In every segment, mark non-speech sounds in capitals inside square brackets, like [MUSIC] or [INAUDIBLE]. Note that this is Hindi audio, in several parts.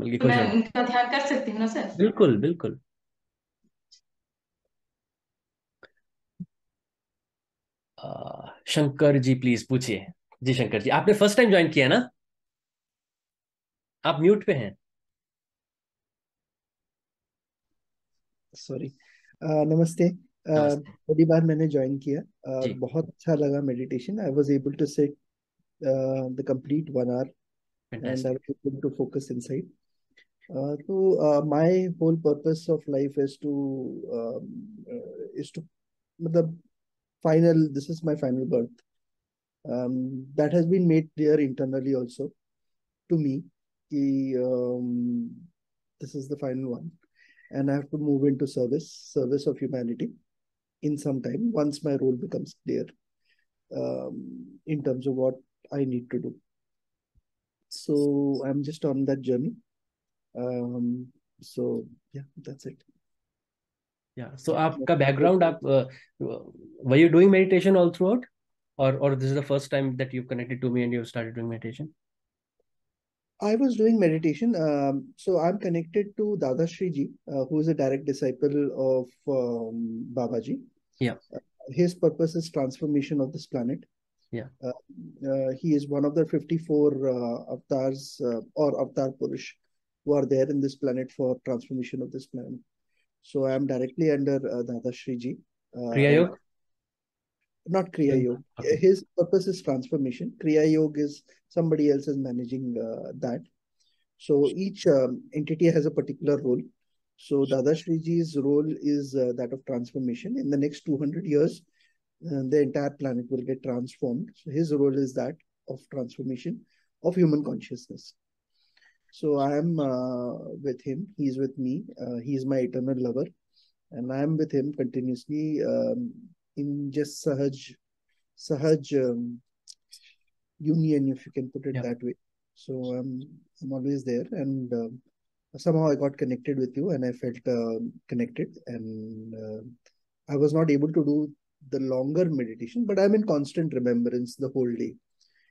बल्कि खुश मैं रहूं उनका ध्यान कर सकती हूँ ना सर बिल्कुल बिल्कुल शंकर जी प्लीज पूछिए जी शंकर जी आपने फर्स्ट टाइम ज्वाइन किया ना आप म्यूट पे हैं सॉरी नमस्ते पहली बार मैंने ज्वाइन किया अ, जी बहुत अच्छा लगा meditation I was able to set the complete one hour and I was able to focus inside Uh, to uh, my whole purpose of life is to um, uh, is to the final. This is my final birth. Um, that has been made clear internally also to me. Ki, um, this is the final one, and I have to move into service, service of humanity, in some time once my role becomes clear, um, in terms of what I need to do. So I'm just on that journey um, so yeah that's it yeah so aapka background aap uh, were you doing meditation all throughout or or this is the first time that you connected to me and you started doing meditation I was doing meditation. Um, so I'm connected to Dada Shri Ji, uh, who is a direct disciple of um, Ji. Yeah. Uh, his purpose is transformation of this planet. Yeah. Uh, uh he is one of the 54 uh, avatars or avatar Purush who are there in this planet for transformation of this planet. So I am directly under uh, Dada Shriji. Uh, Kriya Yoga. Not Kriya mm, Yog. Okay. His purpose is transformation. Kriya Yog is somebody else is managing uh, that. So each um, entity has a particular role. So Dada Shriji's role is uh, that of transformation. In the next 200 years, uh, the entire planet will get transformed. So his role is that of transformation of human consciousness. So I am uh, with him. He's with me. Uh, he's my eternal lover, and I am with him continuously um, in just Sahaj, Sahaj um, union, if you can put it yeah. that way. So I'm I'm always there, and um, somehow I got connected with you, and I felt uh, connected, and uh, I was not able to do the longer meditation, but I'm in constant remembrance the whole day.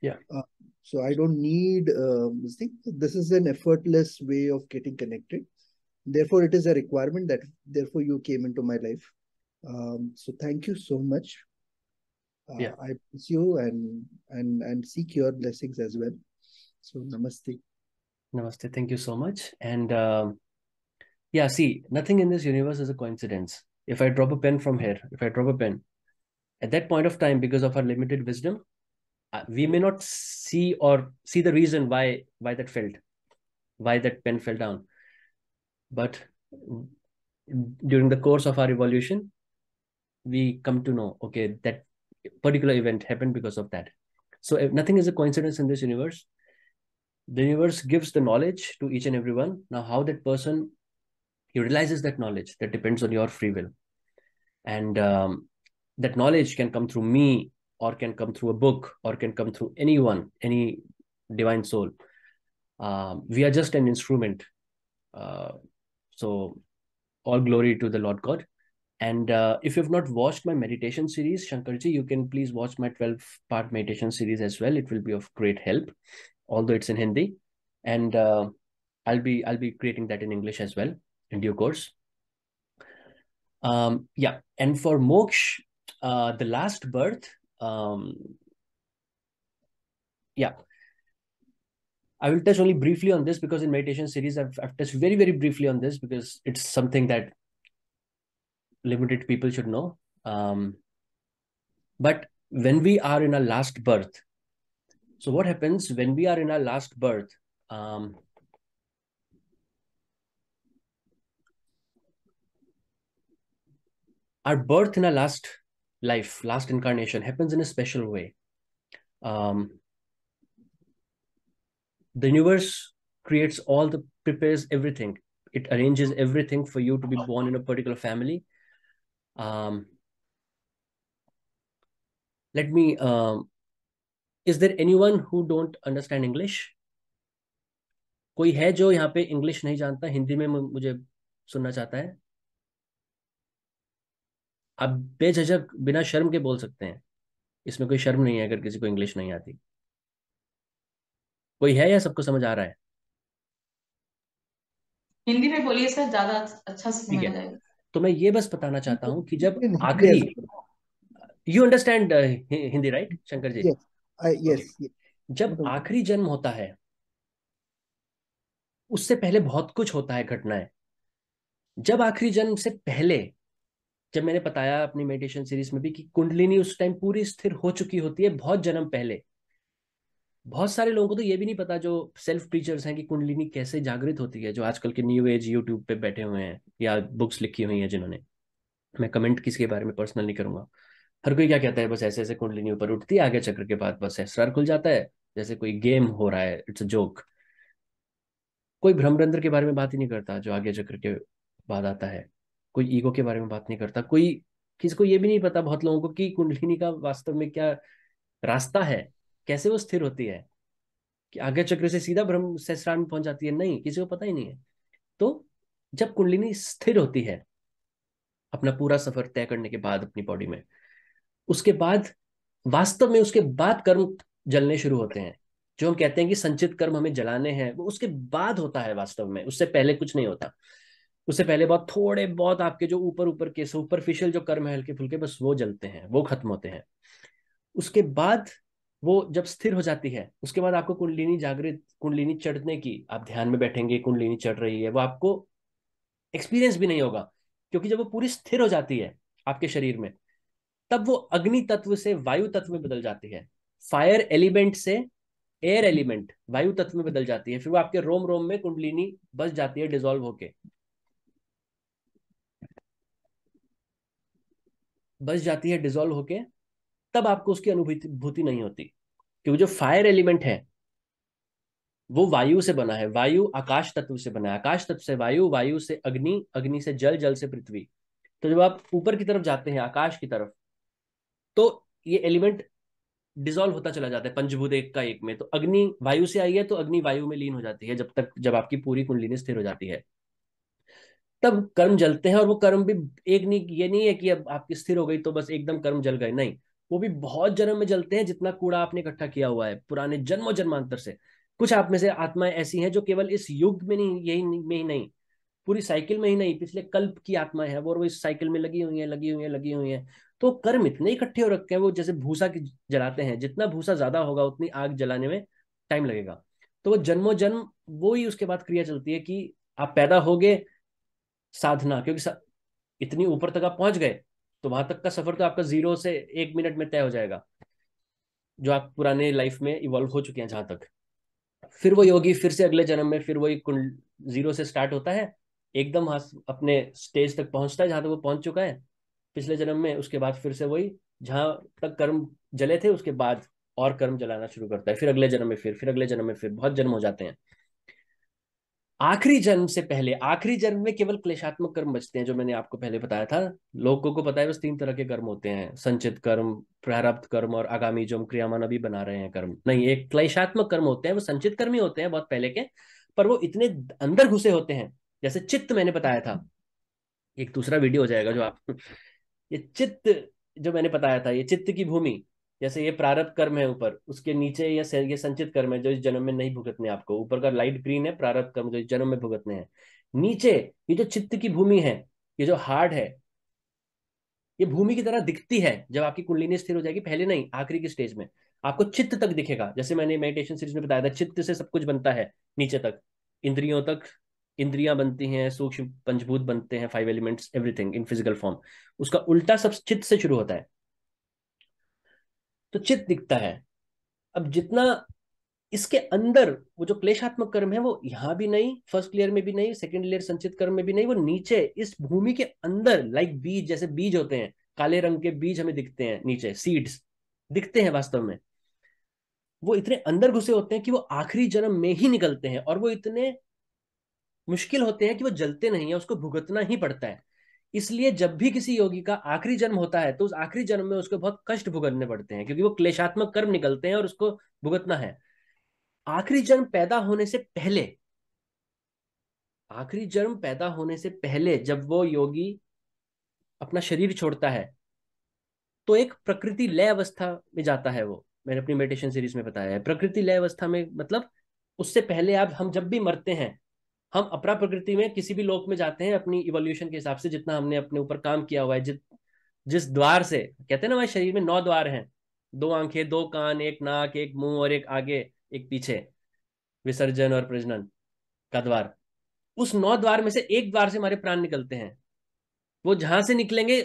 Yeah. Uh, so I don't need um, this This is an effortless way of getting connected. Therefore, it is a requirement that therefore you came into my life. Um, so thank you so much. Uh, yeah. I bless you and and and seek your blessings as well. So namaste. Namaste. Thank you so much. And um, yeah, see, nothing in this universe is a coincidence. If I drop a pen from here, if I drop a pen, at that point of time, because of our limited wisdom, uh, we may not see or see the reason why why that failed why that pen fell down but during the course of our evolution we come to know okay that particular event happened because of that so if nothing is a coincidence in this universe the universe gives the knowledge to each and everyone now how that person utilizes that knowledge that depends on your free will and um, that knowledge can come through me or can come through a book or can come through anyone any divine soul um, we are just an instrument uh, so all glory to the lord god and uh, if you've not watched my meditation series shankarji you can please watch my 12 part meditation series as well it will be of great help although it's in hindi and uh, i'll be i'll be creating that in english as well in due course um yeah and for moksh uh, the last birth um, yeah. I will touch only briefly on this because in meditation series, I've, I've touched very, very briefly on this because it's something that limited people should know. Um, but when we are in our last birth, so what happens when we are in our last birth? Um, our birth in our last life, last incarnation, happens in a special way. Um, the universe creates all the, prepares everything. It arranges everything for you to be born in a particular family. Um, let me, um, is there anyone who don't understand English? कोई है जो यहाँ पे इंग्लिश नहीं जानता हिंदी में मुझे सुनना चाहता है आप बेझक बिना शर्म के बोल सकते हैं इसमें कोई शर्म नहीं है अगर किसी को इंग्लिश नहीं आती कोई है या सबको समझ आ रहा है हिंदी में बोलिए सर ज्यादा अच्छा समझ जाएगा तो मैं ये बस बताना चाहता हूँ कि जब आखिरी you understand uh, Hindi right Shankar ji yes, uh, yes, yes. जब आखिरी जन्म होता है उससे पहले बहुत कुछ होता है घटनाएं जब आखिरी जन्म से पहले जब मैंने बताया अपनी मेडिटेशन सीरीज में भी कि कुंडलिनी उस टाइम पूरी स्थिर हो चुकी होती है बहुत जन्म पहले बहुत सारे लोगों को तो ये भी नहीं पता जो सेल्फ टीचर्स हैं कि कुंडलिनी कैसे जागृत होती है जो आजकल के न्यू एज यूट्यूब पे बैठे हुए हैं या बुक्स लिखी हुई हैं जिन्होंने मैं कमेंट किसी के बारे में पर्सनल नहीं करूंगा हर कोई क्या कहता है बस ऐसे ऐसे कुंडलिनी ऊपर उठती है आगे चक्र के बाद बस एसरार खुल जाता है जैसे कोई गेम हो रहा है इट्स अ जोक कोई भ्रमरंद्र के बारे में बात ही नहीं करता जो आगे चक्र के बाद आता है कोई ईगो के बारे में बात नहीं करता कोई किसी को ये भी नहीं पता बहुत लोगों को कि कुंडलिनी का वास्तव में क्या रास्ता है कैसे वो स्थिर होती है कि आगे चक्र से सीधा ब्रह्म सहस्रान पहुंच जाती है नहीं किसी को पता ही नहीं है तो जब कुंडलिनी स्थिर होती है अपना पूरा सफर तय करने के बाद अपनी बॉडी में उसके बाद वास्तव में उसके बाद कर्म जलने शुरू होते हैं जो हम कहते हैं कि संचित कर्म हमें जलाने हैं वो उसके बाद होता है वास्तव में उससे पहले कुछ नहीं होता उससे पहले बहुत थोड़े बहुत आपके जो ऊपर ऊपर के सुपरफिशियल जो कर्म है हल्के फुल्के बस वो जलते हैं वो खत्म होते हैं उसके बाद वो जब स्थिर हो जाती है उसके बाद आपको कुंडलिनी जागृत कुंडलिनी चढ़ने की आप ध्यान में बैठेंगे कुंडलिनी चढ़ रही है वो आपको एक्सपीरियंस भी नहीं होगा क्योंकि जब वो पूरी स्थिर हो जाती है आपके शरीर में तब वो अग्नि तत्व से वायु तत्व में बदल जाती है फायर एलिमेंट से एयर एलिमेंट वायु तत्व में बदल जाती है फिर वो आपके रोम रोम में कुंडलिनी बस जाती है डिजोल्व होके बस जाती है डिजोल्व होके तब आपको उसकी अनुभूति नहीं होती क्योंकि जो फायर एलिमेंट है वो वायु से बना है वायु आकाश तत्व से बना है आकाश तत्व से वायु वायु से अग्नि अग्नि से जल जल से पृथ्वी तो जब आप ऊपर की तरफ जाते हैं आकाश की तरफ तो ये एलिमेंट डिजोल्व होता चला जाता है पंचभूत एक का एक में तो अग्नि वायु से आई है तो अग्नि वायु में लीन हो जाती है जब तक जब आपकी पूरी कुंडलिनी स्थिर हो जाती है तब कर्म जलते हैं और वो कर्म भी एक नहीं ये नहीं है कि अब आपकी स्थिर हो गई तो बस एकदम कर्म जल गए नहीं वो भी बहुत जन्म में जलते हैं जितना कूड़ा आपने इकट्ठा किया हुआ है पुराने जन्मों जन्मांतर से कुछ आप में से आत्माएं ऐसी हैं जो केवल इस युग में नहीं यही में ही नहीं पूरी साइकिल में ही नहीं पिछले कल्प की आत्माएं हैं वो वो इस साइकिल में लगी हुई है लगी हुई है लगी हुई है तो कर्म इतने इकट्ठे हो रखे हैं वो जैसे भूसा की जलाते हैं जितना भूसा ज्यादा होगा उतनी आग जलाने में टाइम लगेगा तो वो जन्मों जन्म वो ही उसके बाद क्रिया चलती है कि आप पैदा हो गए साधना क्योंकि सा, इतनी ऊपर तक आप पहुंच गए तो वहां तक का सफर तो आपका जीरो से एक मिनट में तय हो जाएगा जो आप पुराने लाइफ में इवॉल्व हो चुके हैं जहां तक फिर वो योगी फिर से अगले जन्म में फिर वही जीरो से स्टार्ट होता है एकदम अपने स्टेज तक पहुंचता है जहां तक वो पहुंच चुका है पिछले जन्म में उसके बाद फिर से वही जहां तक कर्म जले थे उसके बाद और कर्म जलाना शुरू करता है फिर अगले जन्म में फिर फिर अगले जन्म में फिर बहुत जन्म हो जाते हैं आखिरी जन्म से पहले आखिरी जन्म में केवल क्लेशात्मक कर्म बचते हैं जो मैंने आपको पहले बताया था लोगों को पता है बस तीन तरह के कर्म होते हैं संचित कर्म प्रारब्ध कर्म और आगामी जो हम क्रियामान अभी बना रहे हैं कर्म नहीं एक क्लेशात्मक कर्म होते हैं वो संचित कर्म ही होते हैं बहुत पहले के पर वो इतने अंदर घुसे होते हैं जैसे चित्त मैंने बताया था एक दूसरा वीडियो हो जाएगा जो आप ये चित्त जो मैंने बताया था ये चित्त की भूमि जैसे ये प्रारब्ध कर्म है ऊपर उसके नीचे ये ये संचित कर्म है जो इस जन्म में नहीं भुगतने आपको ऊपर का लाइट ग्रीन है प्रारब्ध कर्म जो इस जन्म में भुगतने हैं नीचे ये जो चित्त की भूमि है ये जो हार्ड है ये भूमि की तरह दिखती है जब आपकी कुंडलिनी स्थिर हो जाएगी पहले नहीं आखिरी की स्टेज में आपको चित्त तक दिखेगा जैसे मैंने मेडिटेशन सीरीज में बताया था चित्त से सब कुछ बनता है नीचे तक इंद्रियों तक इंद्रियां बनती हैं सूक्ष्म पंचभूत बनते हैं five elements everything in physical form उसका उल्टा सब चित्त से शुरू होता है तो चित्त दिखता है अब जितना इसके अंदर वो जो क्लेशात्मक कर्म है वो यहाँ भी नहीं फर्स्ट लेयर में भी नहीं सेकेंड लेयर संचित कर्म में भी नहीं वो नीचे इस भूमि के अंदर लाइक बीज जैसे बीज होते हैं काले रंग के बीज हमें दिखते हैं नीचे सीड्स दिखते हैं वास्तव में वो इतने अंदर घुसे होते हैं कि वो आखिरी जन्म में ही निकलते हैं और वो इतने मुश्किल होते हैं कि वो जलते नहीं है उसको भुगतना ही पड़ता है इसलिए जब भी किसी योगी का आखिरी जन्म होता है तो उस आखिरी जन्म में उसको बहुत कष्ट भुगतने पड़ते हैं क्योंकि वो क्लेशात्मक कर्म निकलते हैं और उसको भुगतना है आखिरी जन्म पैदा होने से पहले आखिरी जन्म पैदा होने से पहले जब वो योगी अपना शरीर छोड़ता है तो एक प्रकृति लय अवस्था में जाता है वो मैंने अपनी मेडिटेशन सीरीज में बताया है प्रकृति लय अवस्था में मतलब उससे पहले आप हम जब भी मरते हैं हम अपरा प्रकृति में किसी भी लोक में जाते हैं अपनी इवोल्यूशन के हिसाब से जितना हमने अपने ऊपर काम किया हुआ है जित जिस द्वार से कहते हैं ना हमारे शरीर में नौ द्वार हैं दो आंखें दो कान एक नाक एक मुंह और एक आगे एक पीछे विसर्जन और प्रजनन का द्वार उस नौ द्वार में से एक द्वार से हमारे प्राण निकलते हैं वो जहां से निकलेंगे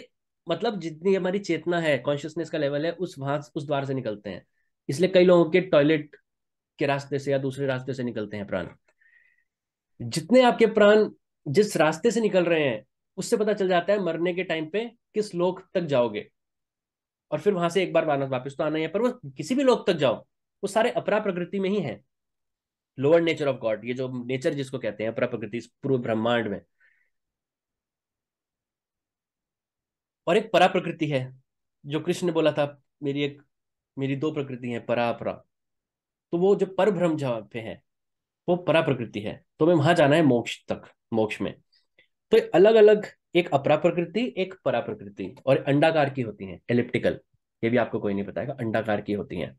मतलब जितनी हमारी चेतना है कॉन्शियसनेस का लेवल है उस वहां उस द्वार से निकलते हैं इसलिए कई लोगों के टॉयलेट के रास्ते से या दूसरे रास्ते से निकलते हैं प्राण जितने आपके प्राण जिस रास्ते से निकल रहे हैं उससे पता चल जाता है मरने के टाइम पे किस लोक तक जाओगे और फिर वहां से एक बार मानस वापस तो आना ही है पर वो किसी भी लोक तक जाओ वो सारे अपरा प्रकृति में ही है लोअर नेचर ऑफ गॉड ये जो नेचर जिसको कहते हैं अपरा प्रकृति पूर्व ब्रह्मांड में और एक परा प्रकृति है जो कृष्ण ने बोला था मेरी एक मेरी दो प्रकृति है परा अपरा तो वो जो पर ब्रह्म जहां पे है वो परा प्रकृति है तो हमें वहां जाना है मोक्ष तक मोक्ष में तो अलग अलग एक अपरा प्रकृति एक परा प्रकृति और अंडाकार की होती है एलिप्टिकल ये भी आपको कोई नहीं बताएगा अंडाकार की होती है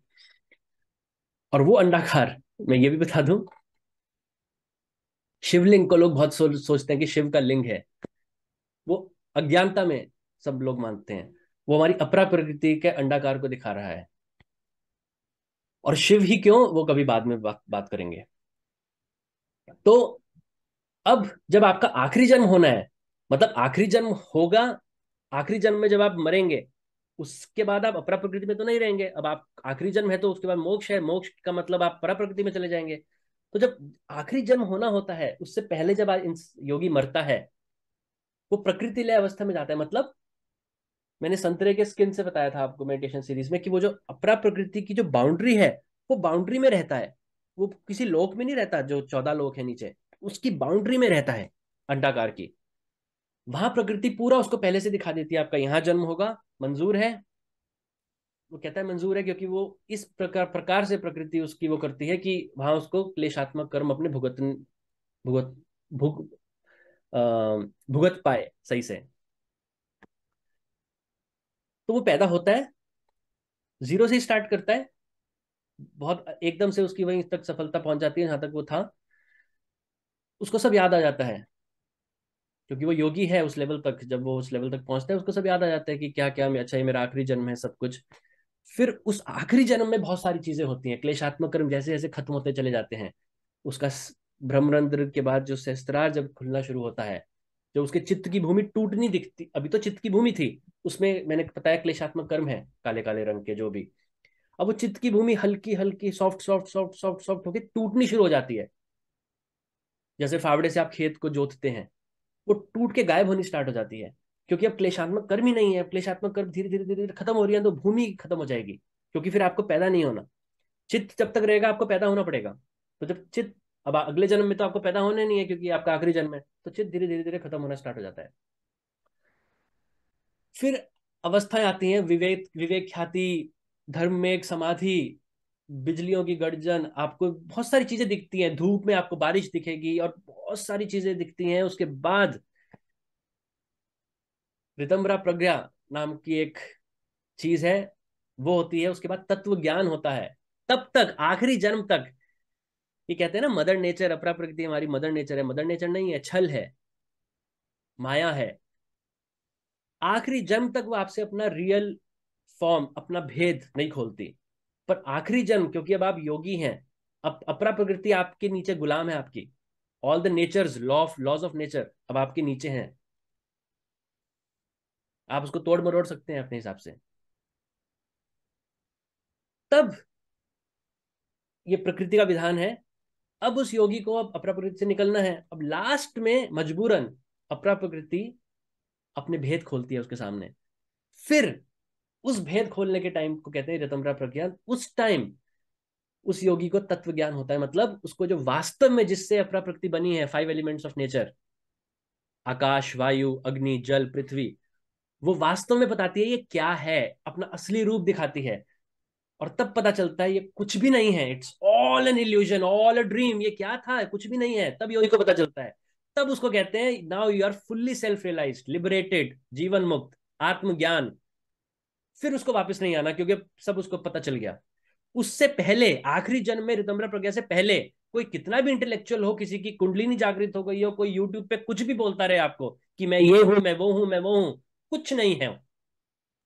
और वो अंडाकार मैं ये भी बता दू शिवलिंग को लोग बहुत सो, सोचते हैं कि शिव का लिंग है वो अज्ञानता में सब लोग मानते हैं वो हमारी अपरा प्रकृति के अंडाकार को दिखा रहा है और शिव ही क्यों वो कभी बाद में बात बात करेंगे तो अब जब आपका आखिरी जन्म होना है मतलब आखिरी जन्म होगा आखिरी जन्म में जब आप मरेंगे उसके बाद आप अपरा प्रकृति में तो नहीं रहेंगे अब आप आखिरी जन्म है तो उसके बाद मोक्ष है मोक्ष का मतलब आप परा प्रकृति में चले जाएंगे तो जब आखिरी जन्म होना होता है उससे पहले जब योगी मरता है वो प्रकृति लय अवस्था में जाता है मतलब मैंने संतरे के स्किन से बताया था आपको मेडिटेशन सीरीज में कि वो जो अपरा प्रकृति की जो बाउंड्री है वो बाउंड्री में रहता है वो किसी लोक में नहीं रहता जो चौदह लोक है नीचे उसकी बाउंड्री में रहता है अंडाकार की वहां प्रकृति पूरा उसको पहले से दिखा देती है आपका यहाँ जन्म होगा मंजूर है वो कहता है मंजूर है क्योंकि वो इस प्रकार प्रकार से प्रकृति उसकी वो करती है कि वहां उसको क्लेशात्मक कर्म अपने भुगत भुगत भुग भुगत पाए सही से तो वो पैदा होता है जीरो से स्टार्ट करता है बहुत एकदम से उसकी वहीं तक सफलता पहुंच जाती है जहां तक वो था उसको सब याद आ जाता है क्योंकि वो योगी है उस लेवल तक जब वो उस लेवल तक पहुंचता है उसको सब याद आ जाता है कि क्या क्या अच्छा ये मेरा आखिरी जन्म है सब कुछ फिर उस आखिरी जन्म में बहुत सारी चीजें होती हैं क्लेशात्मक कर्म जैसे जैसे खत्म होते चले जाते हैं उसका भ्रमरंद्र के बाद जो सहस्त्रार जब खुलना शुरू होता है जब उसके चित्त की भूमि टूटनी दिखती अभी तो चित्त की भूमि थी उसमें मैंने बताया क्लेशात्मक कर्म है काले काले रंग के जो भी अब वो चित्त की भूमि हल्की हल्की soft soft soft soft soft होकर टूटनी शुरू हो जाती है जैसे फावड़े से आप खेत को जोतते हैं वो टूट के गायब होनी स्टार्ट हो जाती है क्योंकि अब क्लेशात्मक कर्म ही नहीं है क्लेशात्मक कर्म धीरे धीरे धीरे खत्म हो रही है तो भूमि खत्म हो जाएगी क्योंकि फिर आपको पैदा नहीं होना चित्त जब तक रहेगा आपको पैदा होना पड़ेगा तो जब चित्त अब अगले जन्म में तो आपको पैदा होने नहीं है क्योंकि आपका आखिरी जन्म है तो चित्त धीरे धीरे धीरे खत्म होना स्टार्ट हो जाता है फिर अवस्थाएं आती हैं विवेक विवेक ख्याति धर्म में एक समाधि बिजलियों की गर्जन आपको बहुत सारी चीजें दिखती हैं धूप में आपको बारिश दिखेगी और बहुत सारी चीजें दिखती हैं उसके बाद रितंबरा प्रज्ञा नाम की एक चीज है वो होती है उसके बाद तत्व ज्ञान होता है तब तक आखिरी जन्म तक ये कहते हैं ना मदर नेचर अपरा प्रकृति हमारी मदर नेचर है मदर नेचर नहीं है छल है माया है आखिरी जन्म तक वो आपसे अपना रियल फॉर्म अपना भेद नहीं खोलती पर आखिरी जन्म क्योंकि अब आप योगी हैं अब अपरा प्रकृति आपके नीचे गुलाम है आपकी all the nature law of laws of nature अब आपके नीचे हैं आप उसको तोड़ मरोड़ सकते हैं अपने हिसाब से तब ये प्रकृति का विधान है अब उस योगी को अब अपरा प्रकृति से निकलना है अब लास्ट में मजबूरन अपरा प्रकृति अपने भेद खोलती है उसके सामने फिर उस भेद खोलने के टाइम को कहते हैं रतमरा प्रज्ञान उस टाइम उस योगी को तत्व ज्ञान होता है मतलब उसको जो वास्तव में जिससे अपरा प्रकृति बनी है फाइव एलिमेंट्स ऑफ नेचर आकाश वायु अग्नि जल पृथ्वी वो वास्तव में बताती है ये क्या है अपना असली रूप दिखाती है और तब पता चलता है ये कुछ भी नहीं है it's all an illusion all a dream ये क्या था कुछ भी नहीं है तब योगी को पता चलता है तब उसको कहते हैं now you are fully self realise liberated जीवन मुक्त आत्मज्ञान फिर उसको वापस नहीं आना क्योंकि सब उसको पता चल गया उससे पहले आखिरी जन्म में रितंबरा प्रज्ञा से पहले कोई कितना भी इंटेलेक्चुअल हो किसी की कुंडली जागृत हो गई हो कोई यूट्यूब पे कुछ भी बोलता रहे आपको कि मैं ये हूं मैं वो हूं मैं वो हूं कुछ नहीं है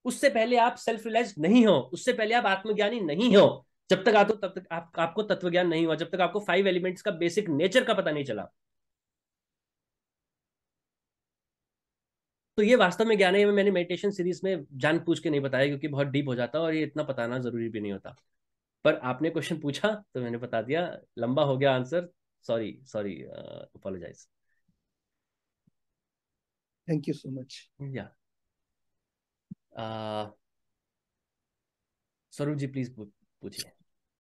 उससे पहले आप सेल्फ रिलाइज नहीं हो उससे पहले आप आत्मज्ञानी नहीं हो जब तक तो तब तक आप, आपको तत्व ज्ञान नहीं हुआ जब तक आपको फाइव एलिमेंट्स का बेसिक नेचर का पता नहीं चला तो ये वास्तव में ज्ञान है मैंने मेडिटेशन सीरीज में जान पूछ के नहीं बताया क्योंकि बहुत डीप हो जाता और ये इतना बताना जरूरी भी नहीं होता पर आपने क्वेश्चन [LAUGHS] पूछा तो मैंने बता दिया लंबा हो गया answer sorry sorry apologise thank you so much या स्वरूप जी प्लीज पूछिए